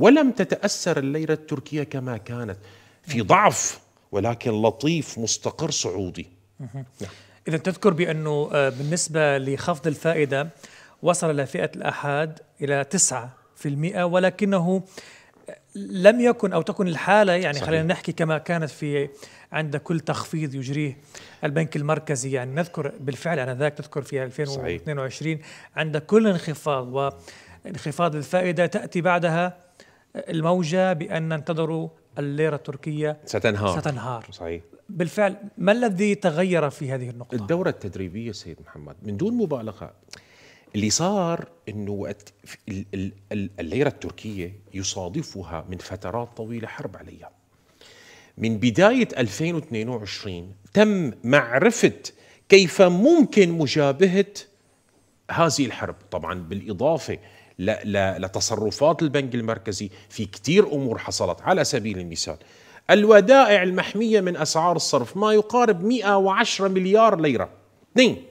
ولم تتاثر الليره التركيه كما كانت في نعم. ضعف ولكن لطيف مستقر صعودي نعم. اذا تذكر بانه آه، بالنسبه لخفض الفائده وصل لفئه الاحاد الى 9% ولكنه آه، لم يكن او تكن الحاله يعني صحيح. خلينا نحكي كما كانت في عند كل تخفيض يجريه البنك المركزي يعني نذكر بالفعل انذاك تذكر في 2022 صحيح. عند كل انخفاض وانخفاض الفائده تاتي بعدها الموجة بأن ننتظروا الليرة التركية ستنهار ستنهار صحيح بالفعل ما الذي تغير في هذه النقطة؟ الدورة التدريبية سيد محمد من دون مبالغة اللي صار انه وقت الليره التركيه يصادفها من فترات طويله حرب عليها. من بدايه 2022 تم معرفه كيف ممكن مجابهه هذه الحرب طبعا بالإضافة لتصرفات البنك المركزي في كثير أمور حصلت على سبيل المثال الودائع المحمية من أسعار الصرف ما يقارب 110 مليار ليرة اثنين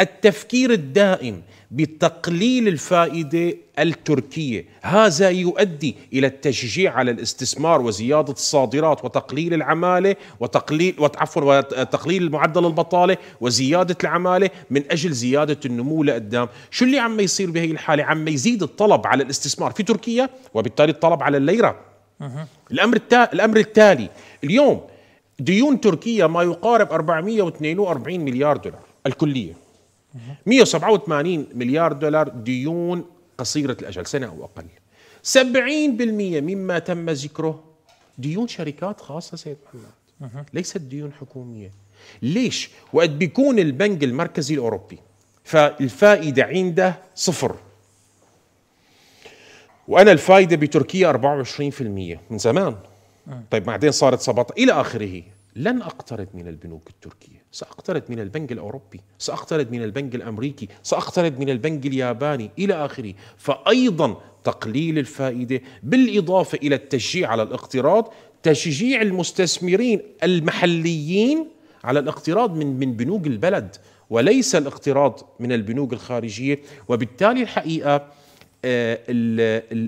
التفكير الدائم بتقليل الفائده التركيه، هذا يؤدي الى التشجيع على الاستثمار وزياده الصادرات وتقليل العماله وتقليل عفوا وتقليل معدل البطاله وزياده العماله من اجل زياده النمو لقدام، شو اللي عم يصير بهي الحاله؟ عم يزيد الطلب على الاستثمار في تركيا وبالتالي الطلب على الليره. الامر التا... الامر التالي اليوم ديون تركيا ما يقارب 442 مليار دولار الكليه. 187 مليار دولار ديون قصيرة الأجل سنة أو أقل 70% مما تم ذكره ديون شركات خاصة سيد محمد ليست ديون حكومية ليش؟ وقت بيكون البنك المركزي الأوروبي فالفائدة عنده صفر وأنا الفائدة بتركيا 24% من زمان طيب بعدين صارت 17 إلى آخره لن اقترض من البنوك التركيه، ساقترض من البنك الاوروبي، ساقترض من البنك الامريكي، ساقترض من البنك الياباني الى اخره، فايضا تقليل الفائده بالاضافه الى التشجيع على الاقتراض، تشجيع المستثمرين المحليين على الاقتراض من من بنوك البلد وليس الاقتراض من البنوك الخارجيه، وبالتالي الحقيقه آه،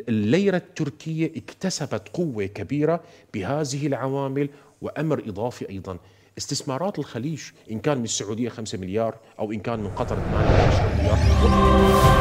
الليرة التركية اكتسبت قوة كبيرة بهذه العوامل وأمر إضافي أيضا استثمارات الخليج إن كان من السعودية 5 مليار أو إن كان من قطر 8 مليار